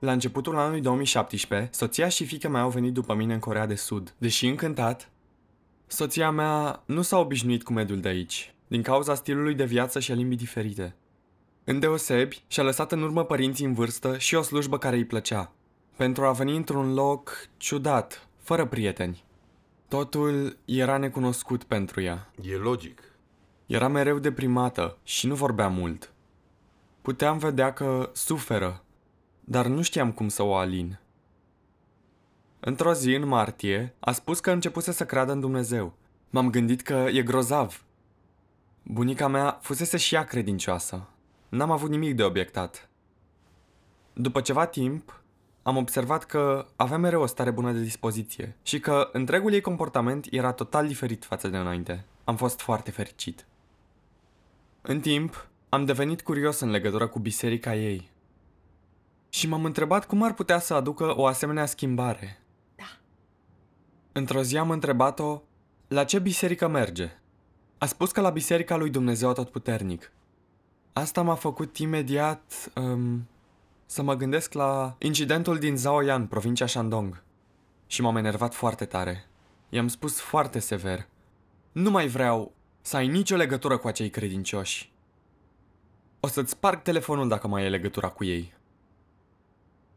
La începutul anului 2017, soția și fiica mea au venit după mine în Corea de Sud. Deși încântat, soția mea nu s-a obișnuit cu mediul de aici, din cauza stilului de viață și a limbii diferite. Îndeosebi, și-a lăsat în urmă părinții în vârstă și o slujbă care îi plăcea, pentru a veni într-un loc ciudat, fără prieteni. Totul era necunoscut pentru ea. E logic. Era mereu deprimată și nu vorbea mult. Puteam vedea că suferă dar nu știam cum să o alin. Într-o zi, în martie, a spus că începuse să creadă în Dumnezeu. M-am gândit că e grozav. Bunica mea fusese și ea credincioasă. N-am avut nimic de obiectat. După ceva timp, am observat că avea mereu o stare bună de dispoziție și că întregul ei comportament era total diferit față de înainte. Am fost foarte fericit. În timp, am devenit curios în legătură cu biserica ei și m-am întrebat cum ar putea să aducă o asemenea schimbare. Da. Într-o zi am întrebat-o, la ce biserică merge? A spus că la biserica lui Dumnezeu Atotputernic. Asta m-a făcut imediat um, să mă gândesc la incidentul din Zaoyan, provincia Shandong. Și m-am enervat foarte tare. I-am spus foarte sever. Nu mai vreau să ai nicio legătură cu acei credincioși. O să-ți sparg telefonul dacă mai ai legătura cu ei.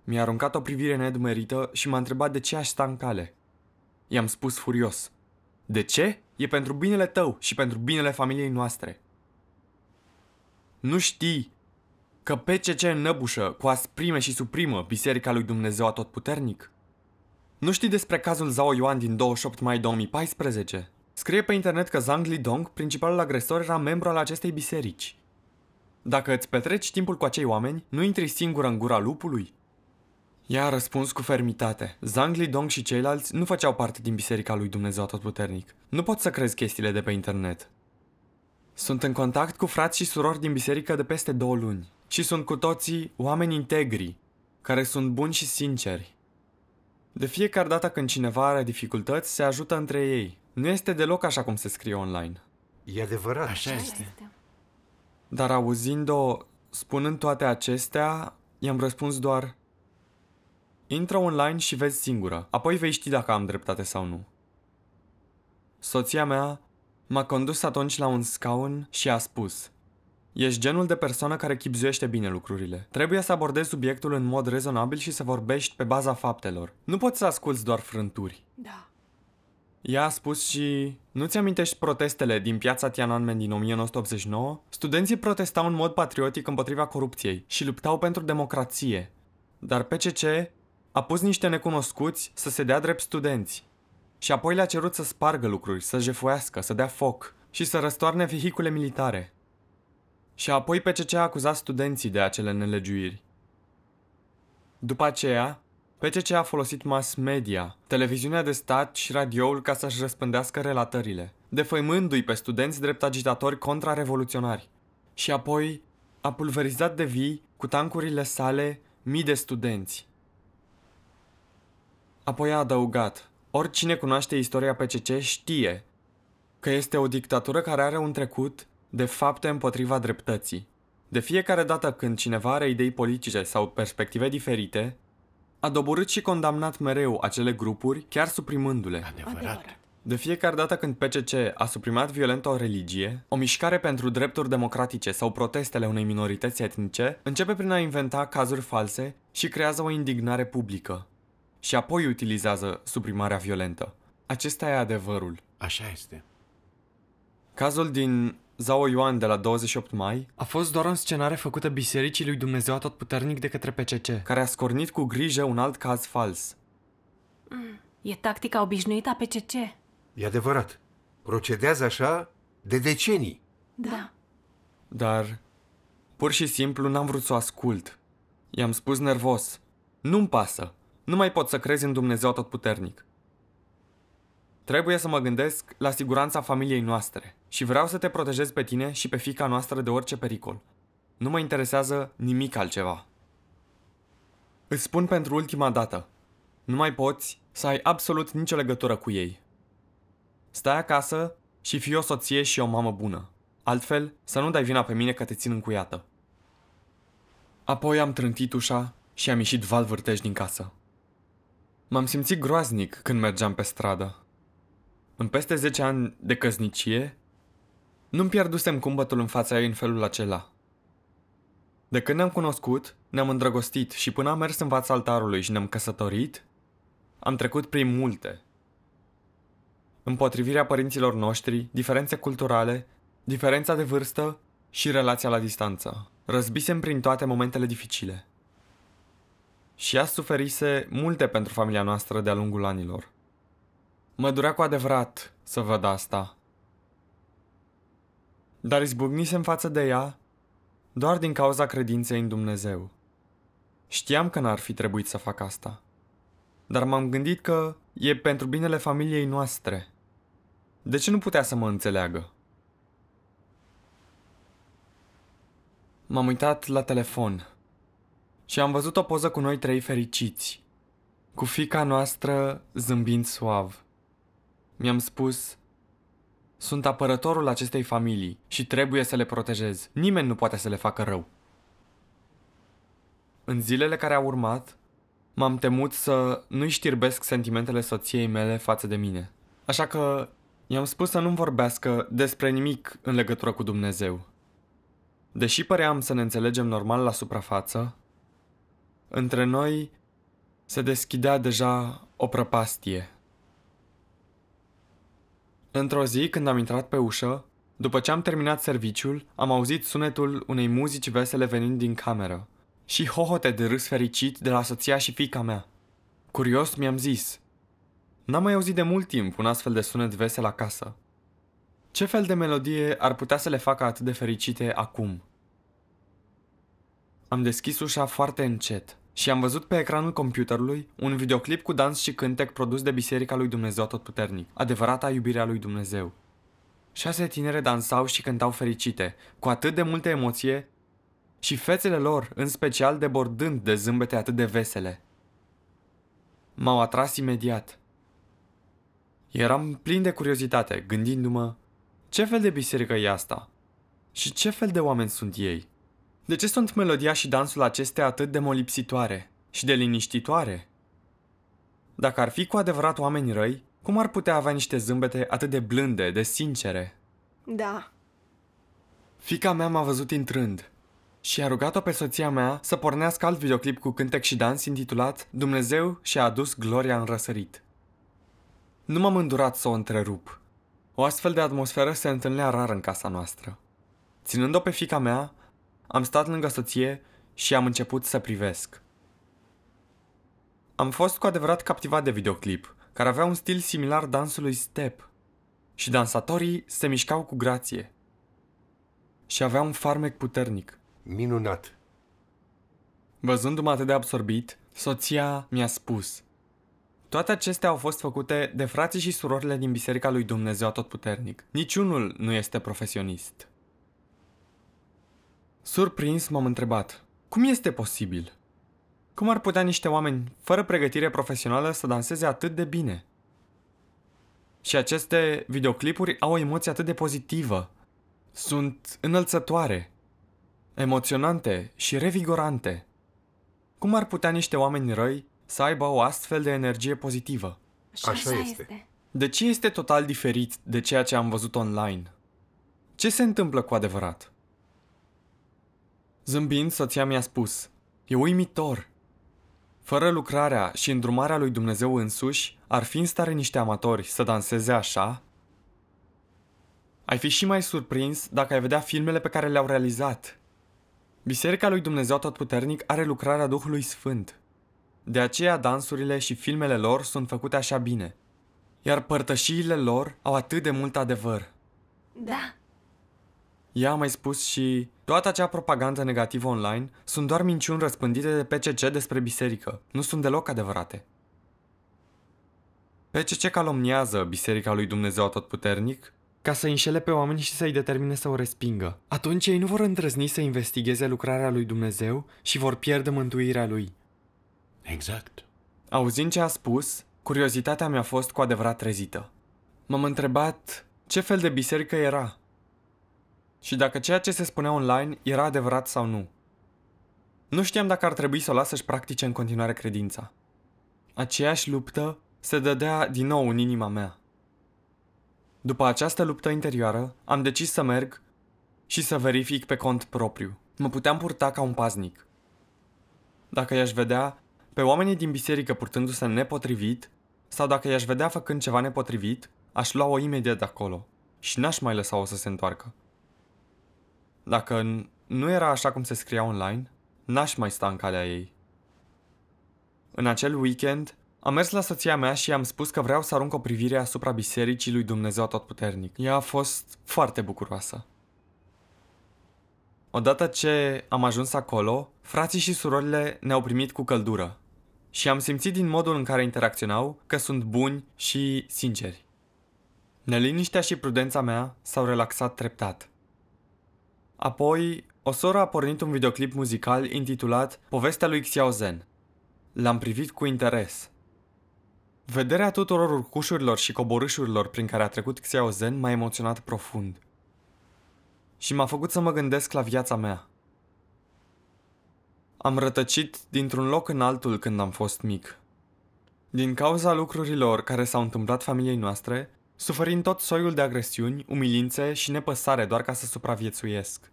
Mi-a aruncat o privire nedumerită și m-a întrebat de ce aș sta în cale. I-am spus furios. De ce? E pentru binele tău și pentru binele familiei noastre. Nu știi că PCC înăbușă cu asprime și suprimă Biserica lui Dumnezeu Atotputernic? Nu știi despre cazul Zhao Yuan din 28 mai 2014? Scrie pe internet că Zhang Lidong, principalul agresor, era membru al acestei biserici. Dacă îți petreci timpul cu acei oameni, nu intri singur în gura lupului, ea a răspuns cu fermitate. Zhang Dong și ceilalți nu făceau parte din biserica lui Dumnezeu Atotputernic. Nu pot să crezi chestiile de pe internet. Sunt în contact cu frați și surori din biserică de peste două luni și sunt cu toții oameni integri, care sunt buni și sinceri. De fiecare dată când cineva are dificultăți, se ajută între ei. Nu este deloc așa cum se scrie online. E adevărat. Așa, așa este. este. Dar auzind-o spunând toate acestea, i-am răspuns doar – Intră online și vezi singură, apoi vei ști dacă am dreptate sau nu. Soția mea m-a condus atunci la un scaun și a spus Ești genul de persoană care chipzuiește bine lucrurile. Trebuie să abordezi subiectul în mod rezonabil și să vorbești pe baza faptelor. Nu poți să asculți doar frânturi. Da. Ea a spus și... Nu ți-amintești protestele din piața Tiananmen din 1989? Studenții protestau în mod patriotic împotriva corupției și luptau pentru democrație. Dar PCC a pus niște necunoscuți să se dea drept studenți. Și apoi le-a cerut să spargă lucruri, să jefuiască, să dea foc și să răstoarne vehicule militare. Și apoi pe ce a acuzat studenții de acele nelegiuiri. După aceea, PCC a folosit mass media, televiziunea de stat și radioul ca să-și răspândească relatările, defăimându-i pe studenți drept agitatori contrarevoluționari. Și apoi a pulverizat de vii, cu tancurile sale, mii de studenți, Apoi a adăugat, oricine cunoaște istoria PCC știe că este o dictatură care are un trecut de fapte împotriva dreptății. De fiecare dată când cineva are idei politice sau perspective diferite, a doborât și condamnat mereu acele grupuri, chiar suprimându-le. Adevărat. De fiecare dată când PCC a suprimat violent o religie, o mișcare pentru drepturi democratice sau protestele unei minorități etnice, începe prin a inventa cazuri false și creează o indignare publică și apoi utilizează suprimarea violentă. Acesta e adevărul. Așa este. Cazul din Zao Ioan de la 28 mai a fost doar o scenare făcută Bisericii lui Dumnezeu Atotputernic de către PCC, care a scornit cu grijă un alt caz fals. Mm, e tactica obișnuită a PCC. E adevărat. Procedează așa de decenii. Da. da. Dar pur și simplu n-am vrut să o ascult. I-am spus nervos. Nu-mi pasă. Nu mai pot să crezi în Dumnezeu totputernic. Trebuie să mă gândesc la siguranța familiei noastre și vreau să te protejez pe tine și pe fica noastră de orice pericol. Nu mă interesează nimic altceva. Îți spun pentru ultima dată. Nu mai poți să ai absolut nicio legătură cu ei. Stai acasă și fii o soție și o mamă bună. Altfel, să nu dai vina pe mine că te țin încuiată. Apoi am trântit ușa și am ieșit val din casă. M-am simțit groaznic când mergeam pe stradă. În peste 10 ani de căznicie, nu-mi pierdusem cumbătul în fața ei în felul acela. De când ne-am cunoscut, ne-am îndrăgostit și până am mers în fața altarului și ne-am căsătorit, am trecut prin multe. Împotrivirea părinților noștri, diferențe culturale, diferența de vârstă și relația la distanță. Răzbisem prin toate momentele dificile și ea suferise multe pentru familia noastră de-a lungul anilor. Mă durea cu adevărat să văd asta. Dar izbucnisem față de ea doar din cauza credinței în Dumnezeu. Știam că n-ar fi trebuit să fac asta, dar m-am gândit că e pentru binele familiei noastre. De ce nu putea să mă înțeleagă? M-am uitat la telefon – și am văzut o poză cu noi trei fericiți, cu fica noastră zâmbind suav. Mi-am spus, sunt apărătorul acestei familii și trebuie să le protejez. Nimeni nu poate să le facă rău. În zilele care au urmat, m-am temut să nu-i știrbesc sentimentele soției mele față de mine. Așa că i-am spus să nu vorbească despre nimic în legătură cu Dumnezeu. Deși păream să ne înțelegem normal la suprafață, între noi se deschidea deja o prăpastie. Într-o zi, când am intrat pe ușă, după ce am terminat serviciul, am auzit sunetul unei muzici vesele venind din cameră și hohote de râs fericit de la soția și fica mea. Curios mi-am zis, n-am mai auzit de mult timp un astfel de sunet vesel acasă. Ce fel de melodie ar putea să le facă atât de fericite acum? Am deschis ușa foarte încet – și am văzut pe ecranul computerului un videoclip cu dans și cântec produs de Biserica lui Dumnezeu Totputernic, adevărata iubirea lui Dumnezeu. Șase tinere dansau și cântau fericite, cu atât de multă emoție și fețele lor, în special, debordând de zâmbete atât de vesele. M-au atras imediat. Eram plin de curiozitate, gândindu-mă, ce fel de biserică e asta? Și ce fel de oameni sunt ei? De ce sunt melodia și dansul acestea atât de molipsitoare și de liniștitoare? Dacă ar fi cu adevărat oameni răi, cum ar putea avea niște zâmbete atât de blânde, de sincere? Da. Fica mea m-a văzut intrând și a rugat-o pe soția mea să pornească alt videoclip cu cântec și dans intitulat Dumnezeu și-a adus gloria în răsărit. Nu m-am îndurat să o întrerup. O astfel de atmosferă se întâlnea rar în casa noastră. Ținând-o pe fica mea, am stat lângă soție și am început să privesc. Am fost cu adevărat captivat de videoclip, care avea un stil similar dansului step. Și dansatorii se mișcau cu grație. Și avea un farmec puternic. Minunat! Văzându-mă atât de absorbit, soția mi-a spus toate acestea au fost făcute de frații și surorile din Biserica lui Dumnezeu Atotputernic. Niciunul nu este profesionist. Surprins, m-am întrebat, cum este posibil? Cum ar putea niște oameni fără pregătire profesională să danseze atât de bine? Și aceste videoclipuri au o emoție atât de pozitivă. Sunt înălțătoare, emoționante și revigorante. Cum ar putea niște oameni răi să aibă o astfel de energie pozitivă? Așa, Așa este. este. De ce este total diferit de ceea ce am văzut online? Ce se întâmplă cu adevărat? Zâmbind, soția mi-a spus, e uimitor! Fără lucrarea și îndrumarea lui Dumnezeu însuși, ar fi în stare niște amatori să danseze așa? Ai fi și mai surprins dacă ai vedea filmele pe care le-au realizat. Biserica lui Dumnezeu Totputernic are lucrarea Duhului Sfânt. De aceea dansurile și filmele lor sunt făcute așa bine. Iar părtășiile lor au atât de mult adevăr. Da. Ea a mai spus și Toată acea propagandă negativă online sunt doar minciuni răspândite de PCC despre biserică, nu sunt deloc adevărate. PCC calomniază Biserica lui Dumnezeu Atotputernic ca să înșele pe oameni și să-i determine să o respingă. Atunci ei nu vor îndrăzni să investigheze lucrarea lui Dumnezeu și vor pierde mântuirea lui. Exact. Auzind ce a spus, curiozitatea mi-a fost cu adevărat trezită. M-am întrebat ce fel de biserică era și dacă ceea ce se spunea online era adevărat sau nu. Nu știam dacă ar trebui să o las să-și practice în continuare credința. Aceeași luptă se dădea din nou în inima mea. După această luptă interioară, am decis să merg și să verific pe cont propriu. Mă puteam purta ca un paznic. Dacă i-aș vedea pe oamenii din biserică purtându-se nepotrivit, sau dacă i-aș vedea făcând ceva nepotrivit, aș lua-o imediat de acolo și n-aș mai lăsa-o să se întoarcă. Dacă nu era așa cum se scria online, n-aș mai sta în calea ei. În acel weekend, am mers la soția mea și i-am spus că vreau să arunc o privire asupra bisericii lui Dumnezeu Atotputernic. Ea a fost foarte bucuroasă. Odată ce am ajuns acolo, frații și surorile ne-au primit cu căldură și am simțit din modul în care interacționau că sunt buni și sinceri. Neliniștea și prudența mea s-au relaxat treptat – Apoi, osora a pornit un videoclip muzical intitulat Povestea lui Xiao Zen. L-am privit cu interes. Vederea tuturor urcușurilor și coborâșurilor prin care a trecut Xiao Zen m-a emoționat profund. Și m-a făcut să mă gândesc la viața mea. Am rătăcit dintr-un loc în altul când am fost mic. Din cauza lucrurilor care s-au întâmplat familiei noastre, suferind tot soiul de agresiuni, umilințe și nepăsare doar ca să supraviețuiesc.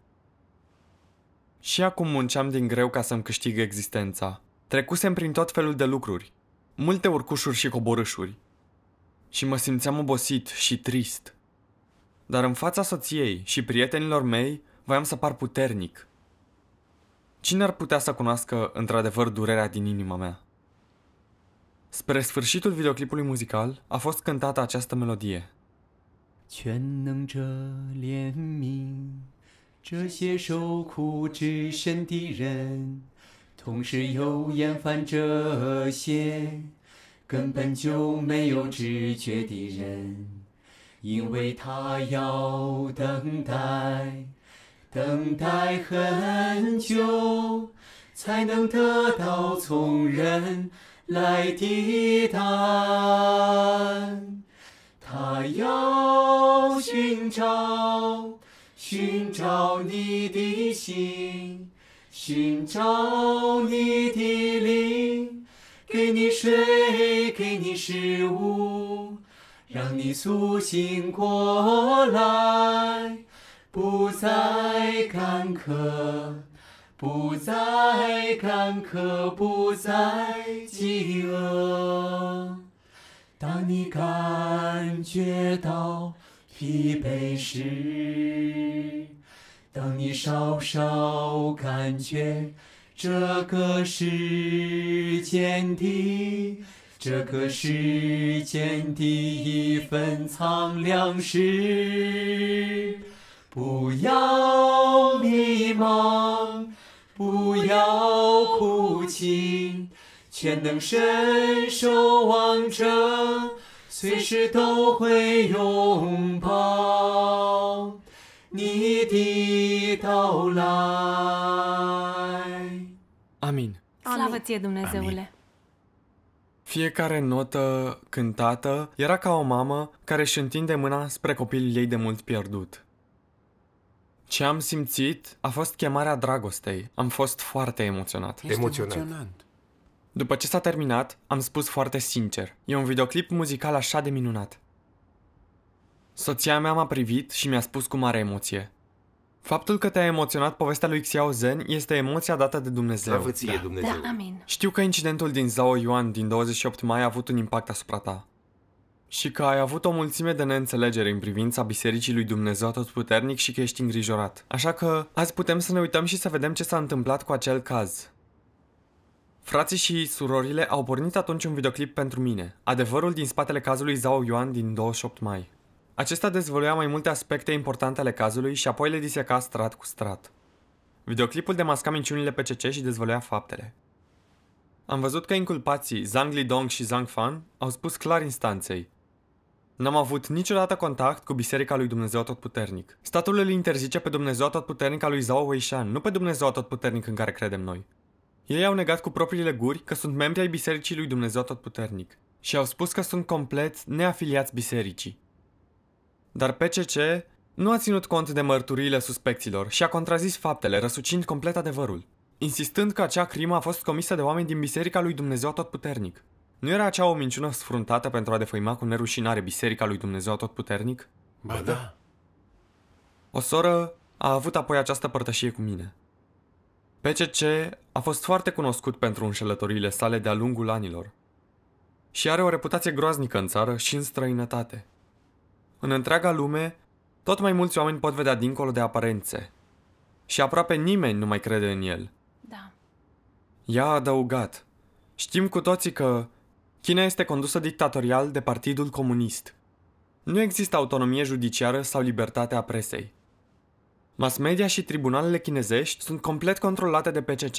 Și acum munceam din greu ca să-mi câștig existența. Trecusem prin tot felul de lucruri, multe urcușuri și coborâșuri. Și mă simțeam obosit și trist. Dar în fața soției și prietenilor mei, voiam să par puternic. Cine ar putea să cunoască într-adevăr durerea din inima mea? Spre sfârșitul videoclipului muzical a fost cântată această melodie. 全能者怜悯这些受苦之身的人，同时又厌烦这些根本就没有知觉的人，因为他要等待，等待很久，才能得到从人来抵达。他要寻找。寻找你的心，寻找你的灵，给你水，给你食物，让你苏醒过来，不再干渴，不再干渴，不再饥饿。当你感觉到。疲惫时，当你稍稍感觉这个世间的这个世间的一份苍凉时，不要迷茫，不要哭泣，全能伸手望着。随时都会拥抱你的到来。Amin. Slavă ție, Dumnezeule! Fiecare notă cântată era ca o mamă care își întinde mâna spre copilul ei de mult pierdut. Ce am simțit a fost chemarea dragostei. Am fost foarte emoționat. Ești emoționat. emoționant. După ce s-a terminat, am spus foarte sincer, e un videoclip muzical așa de minunat. Soția mea m-a privit și mi-a spus cu mare emoție. Faptul că te-a emoționat povestea lui Xiao Zen este emoția dată de Dumnezeu. Slavă da. Dumnezeu. Da, amin. Știu că incidentul din Zhao Yuan din 28 mai a avut un impact asupra ta. Și că ai avut o mulțime de neînțelegeri în privința Bisericii lui Dumnezeu Atotputernic și că ești îngrijorat. Așa că azi putem să ne uităm și să vedem ce s-a întâmplat cu acel caz. Frații și surorile au pornit atunci un videoclip pentru mine, adevărul din spatele cazului Zhao Yuan din 28 mai. Acesta dezvăluia mai multe aspecte importante ale cazului și apoi le diseca strat cu strat. Videoclipul demasca minciunile PCC și dezvăluia faptele. Am văzut că inculpații Zhang Lidong și Zhang Fan au spus clar instanței. N-am avut niciodată contact cu Biserica lui Dumnezeu Totputernic. Statul îl interzice pe Dumnezeu Totputernic al lui Zhao Weishan, nu pe Dumnezeu Totputernic în care credem noi. Ei au negat cu propriile guri că sunt membri ai Bisericii lui Dumnezeu Totputernic și au spus că sunt complet neafiliați bisericii. Dar PCC nu a ținut cont de mărturiile suspecților și a contrazis faptele, răsucind complet adevărul, insistând că acea crimă a fost comisă de oameni din Biserica lui Dumnezeu Totputernic. Nu era acea o minciună sfruntată pentru a defăima cu nerușinare Biserica lui Dumnezeu Totputernic? Ba da. O soră a avut apoi această părtășie cu mine. PCC a fost foarte cunoscut pentru înșelătorile sale de-a lungul anilor și are o reputație groaznică în țară și în străinătate. În întreaga lume, tot mai mulți oameni pot vedea dincolo de aparențe și aproape nimeni nu mai crede în el. Da. Ea a adăugat, știm cu toții că China este condusă dictatorial de Partidul Comunist. Nu există autonomie judiciară sau libertatea presei. Mass media și tribunalele chinezești sunt complet controlate de PCC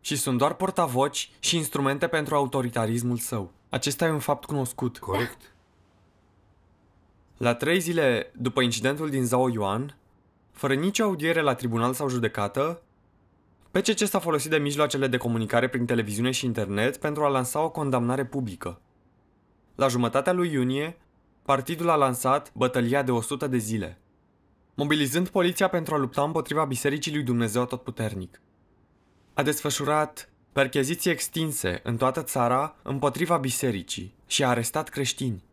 și sunt doar portavoci și instrumente pentru autoritarismul său. Acesta e un fapt cunoscut. Corect. La trei zile după incidentul din Zhao Yuan, fără nicio audiere la tribunal sau judecată, PCC s-a folosit de mijloacele de comunicare prin televiziune și internet pentru a lansa o condamnare publică. La jumătatea lui iunie, partidul a lansat bătălia de 100 de zile – mobilizând poliția pentru a lupta împotriva Bisericii lui Dumnezeu Totputernic, A desfășurat percheziții extinse în toată țara împotriva bisericii și a arestat creștini.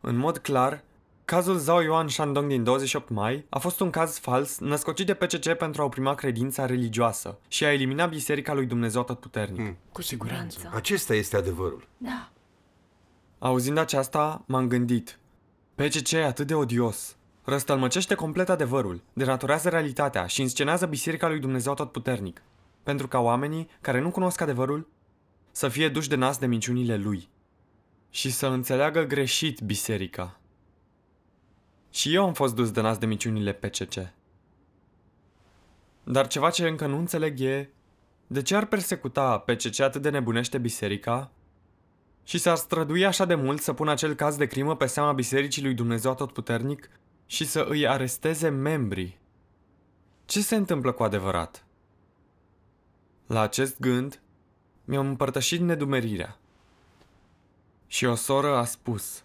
În mod clar, cazul Zhao Yuan Shandong din 28 mai a fost un caz fals născocit de PCC pentru a oprima credința religioasă și a elimina biserica lui Dumnezeu Totputernic. Hmm, cu siguranță. Acesta este adevărul. Da. Auzind aceasta, m-am gândit. PCC e atât de odios. Răstălmăcește complet adevărul, denaturează realitatea și înscenează Biserica lui Dumnezeu Totputernic, pentru ca oamenii care nu cunosc adevărul să fie duși de nas de minciunile lui și să înțeleagă greșit biserica. Și eu am fost dus de nas de minciunile PCC. Dar ceva ce încă nu înțeleg e de ce ar persecuta PCC atât de nebunește biserica și s-ar strădui așa de mult să pună acel caz de crimă pe seama Bisericii lui Dumnezeu Atotputernic și să îi aresteze membrii. Ce se întâmplă cu adevărat? La acest gând, mi-am împărtășit nedumerirea. Și o soră a spus,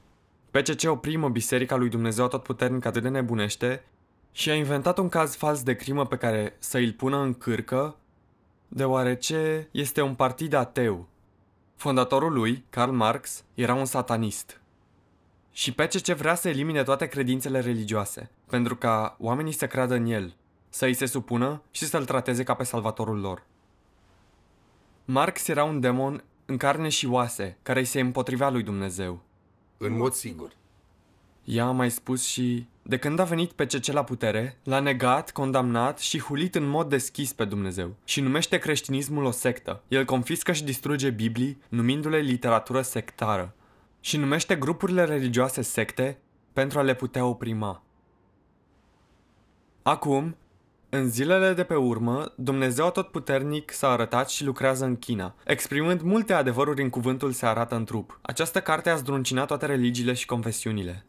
PCC oprimă Biserica lui Dumnezeu puternic atât de nebunește și a inventat un caz fals de crimă pe care să îl pună în cârcă, deoarece este un partid ateu. Fondatorul lui, Karl Marx, era un satanist. Și PCC vrea să elimine toate credințele religioase, pentru ca oamenii să creadă în el, să îi se supună și să-l trateze ca pe salvatorul lor. Marx era un demon în carne și oase, care îi se împotrivea lui Dumnezeu. În mod sigur. Ea a mai spus și, de când a venit pe CC la putere, l-a negat, condamnat și hulit în mod deschis pe Dumnezeu și numește creștinismul o sectă. El confiscă și distruge Biblii, numindu-le literatură sectară și numește grupurile religioase secte pentru a le putea oprima. Acum, în zilele de pe urmă, Dumnezeu Atotputernic s-a arătat și lucrează în China, exprimând multe adevăruri în cuvântul se arată în trup. Această carte a zdruncinat toate religiile și confesiunile.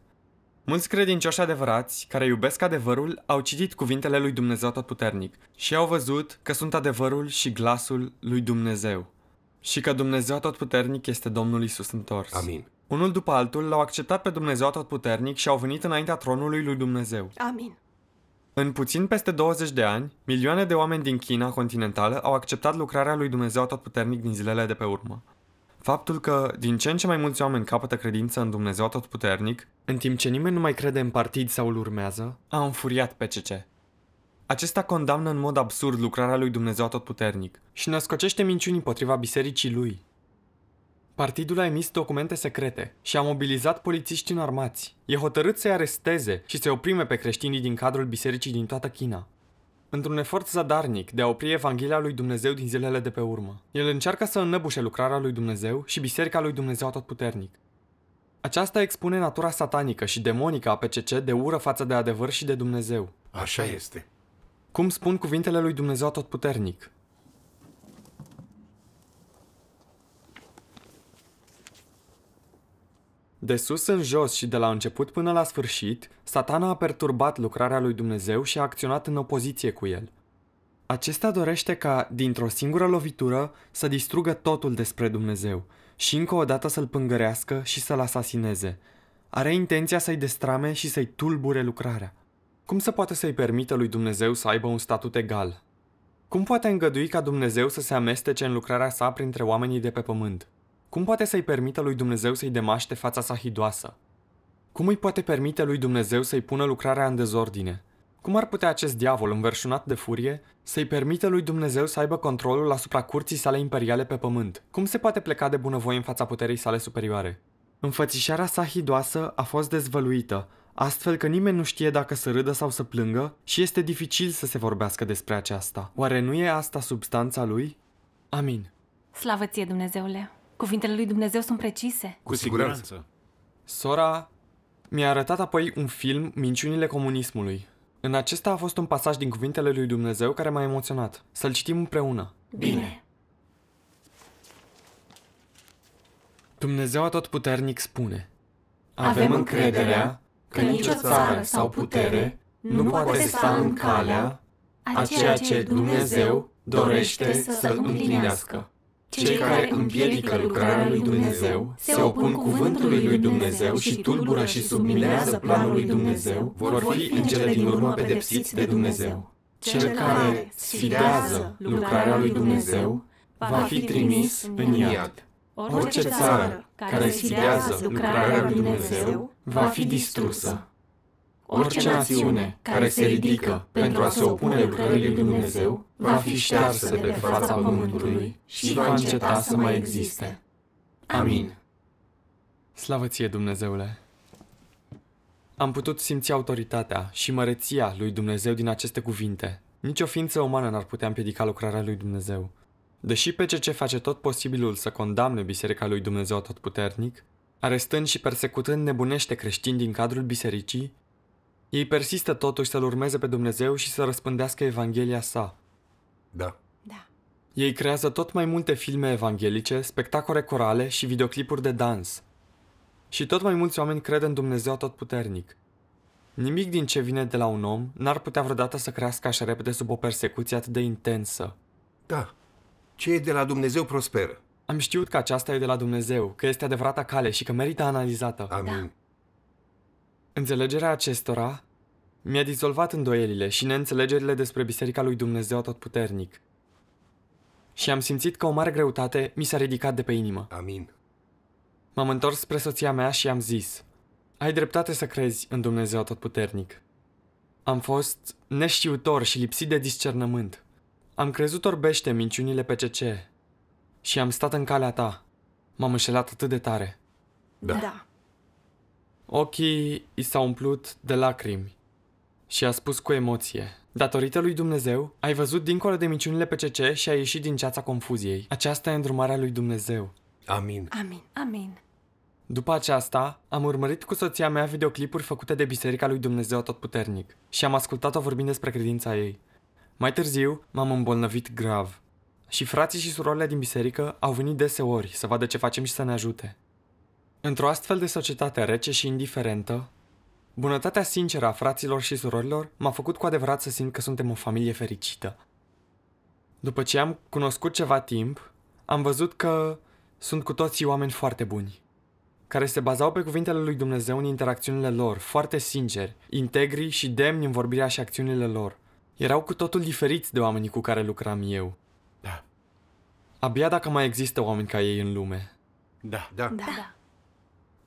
Mulți credincioși adevărați, care iubesc adevărul, au citit cuvintele lui Dumnezeu Atotputernic și au văzut că sunt adevărul și glasul lui Dumnezeu și că Dumnezeu Atotputernic este Domnul Isus întors. Amin. Unul după altul l-au acceptat pe Dumnezeu Atotputernic și au venit înaintea tronului lui Dumnezeu. Amin. În puțin peste 20 de ani, milioane de oameni din China continentală au acceptat lucrarea lui Dumnezeu Atotputernic din zilele de pe urmă. Faptul că din ce în ce mai mulți oameni capătă credință în Dumnezeu Atotputernic, în timp ce nimeni nu mai crede în partid sau îl urmează, a înfuriat pe CC. Acesta condamnă în mod absurd lucrarea lui Dumnezeu Atotputernic și născocește minciuni împotriva bisericii lui, Partidul a emis documente secrete și a mobilizat polițiști înarmați. E hotărât să-i aresteze și să oprime pe creștinii din cadrul bisericii din toată China. Într-un efort zadarnic de a opri Evanghelia lui Dumnezeu din zilele de pe urmă, el încearcă să înnăbușe lucrarea lui Dumnezeu și biserica lui Dumnezeu atotputernic. Aceasta expune natura satanică și demonică a PCC de ură față de adevăr și de Dumnezeu. Așa este. Cum spun cuvintele lui Dumnezeu atotputernic, De sus în jos și de la început până la sfârșit, satana a perturbat lucrarea lui Dumnezeu și a acționat în opoziție cu el. Acesta dorește ca, dintr-o singură lovitură, să distrugă totul despre Dumnezeu și încă o dată să-l pângărească și să-l asasineze. Are intenția să-i destrame și să-i tulbure lucrarea. Cum se poate să-i permită lui Dumnezeu să aibă un statut egal? Cum poate îngădui ca Dumnezeu să se amestece în lucrarea sa printre oamenii de pe pământ? Cum poate să-i permită lui Dumnezeu să-i demaște fața sa hidoasă? Cum îi poate permite lui Dumnezeu să-i pună lucrarea în dezordine? Cum ar putea acest diavol înverșunat de furie să-i permită lui Dumnezeu să aibă controlul asupra curții sale imperiale pe pământ? Cum se poate pleca de bunăvoie în fața puterii sale superioare? Înfățișarea sa hidoasă a fost dezvăluită, astfel că nimeni nu știe dacă să râdă sau să plângă și este dificil să se vorbească despre aceasta. Oare nu e asta substanța lui? Amin. Slavă ție, Dumnezeule! Cuvintele lui Dumnezeu sunt precise. Cu siguranță. Sora mi-a arătat apoi un film, Minciunile comunismului. În acesta a fost un pasaj din Cuvintele lui Dumnezeu care m-a emoționat. Să-l citim împreună. Bine. Dumnezeu atotputernic spune Avem încrederea că nicio țară sau putere nu poate sta în calea a ceea ce Dumnezeu dorește să împlinească. Cei care împiedică lucrarea lui Dumnezeu, se opun cuvântului lui Dumnezeu și tulbură și subminează planul lui Dumnezeu, vor fi în cele din urmă pedepsiți de Dumnezeu. Cel care sfidează lucrarea lui Dumnezeu va fi trimis în iad. Orice țară care sfidează lucrarea lui Dumnezeu va fi distrusă. Orice națiune care se ridică pentru a se opune lucrării lui Dumnezeu va fi ștearsă de pe fața pământului și va înceta să mai existe. Amin. Slavă ție, Dumnezeule! Am putut simți autoritatea și măreția lui Dumnezeu din aceste cuvinte. Nici o ființă umană n-ar putea împiedica lucrarea lui Dumnezeu. Deși PCC face tot posibilul să condamne Biserica lui Dumnezeu tot puternic, arestând și persecutând nebunește creștini din cadrul bisericii, ei persistă totuși să-L urmeze pe Dumnezeu și să răspândească Evanghelia sa. Da. Da. Ei creează tot mai multe filme evanghelice, spectacole corale și videoclipuri de dans. Și tot mai mulți oameni cred în Dumnezeu tot puternic. Nimic din ce vine de la un om n-ar putea vreodată să crească așa repede sub o persecuție atât de intensă. Da. Ce e de la Dumnezeu prosperă. Am știut că aceasta e de la Dumnezeu, că este adevărata cale și că merită analizată. Amin. Da. Înțelegerea acestora mi-a dizolvat îndoielile și neînțelegerile despre Biserica lui Dumnezeu Totputernic. Și am simțit că o mare greutate mi s-a ridicat de pe inimă. Amin. M-am întors spre soția mea și am zis, ai dreptate să crezi în Dumnezeu Totputernic. Am fost neștiutor și lipsit de discernământ. Am crezut orbește minciunile pe ce. și am stat în calea ta. M-am înșelat atât de tare. Da. da. Ochii i s-au umplut de lacrimi și a spus cu emoție. Datorită lui Dumnezeu, ai văzut dincolo de minciunile PCC și ai ieșit din ceața confuziei. Aceasta e îndrumarea lui Dumnezeu. Amin. Amin. Amin. După aceasta, am urmărit cu soția mea videoclipuri făcute de Biserica lui Dumnezeu Totputernic și am ascultat-o vorbind despre credința ei. Mai târziu, m-am îmbolnăvit grav. Și frații și surorile din biserică au venit deseori să vadă ce facem și să ne ajute. Într-o astfel de societate rece și indiferentă, bunătatea sinceră a fraților și surorilor m-a făcut cu adevărat să simt că suntem o familie fericită. După ce am cunoscut ceva timp, am văzut că sunt cu toții oameni foarte buni, care se bazau pe cuvintele lui Dumnezeu în interacțiunile lor, foarte sinceri, integri și demni în vorbirea și acțiunile lor. Erau cu totul diferiți de oamenii cu care lucram eu. Da. Abia dacă mai există oameni ca ei în lume. Da. Da. da. da.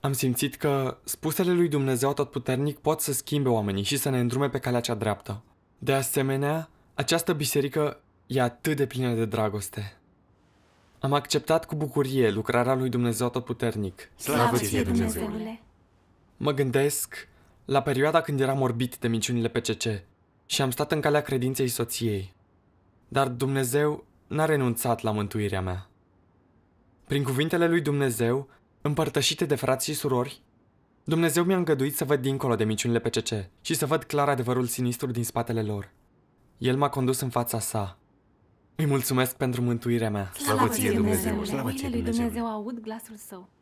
Am simțit că spusele lui Dumnezeu puternic pot să schimbe oamenii și să ne îndrume pe calea cea dreaptă. De asemenea, această biserică e atât de plină de dragoste. Am acceptat cu bucurie lucrarea lui Dumnezeu puternic. Slavă ție, Dumnezeule! Mă gândesc la perioada când eram orbit de minciunile PCC și am stat în calea credinței soției. Dar Dumnezeu n-a renunțat la mântuirea mea. Prin cuvintele lui Dumnezeu împărtășite de frați și surori, Dumnezeu mi-a îngăduit să văd dincolo de miciunile PCC și să văd clar adevărul sinistru din spatele lor. El m-a condus în fața sa. Îi mulțumesc pentru mântuirea mea. Slavă ție, Dumnezeu! Slavă ție, Dumnezeu! Dumnezeu aud glasul său.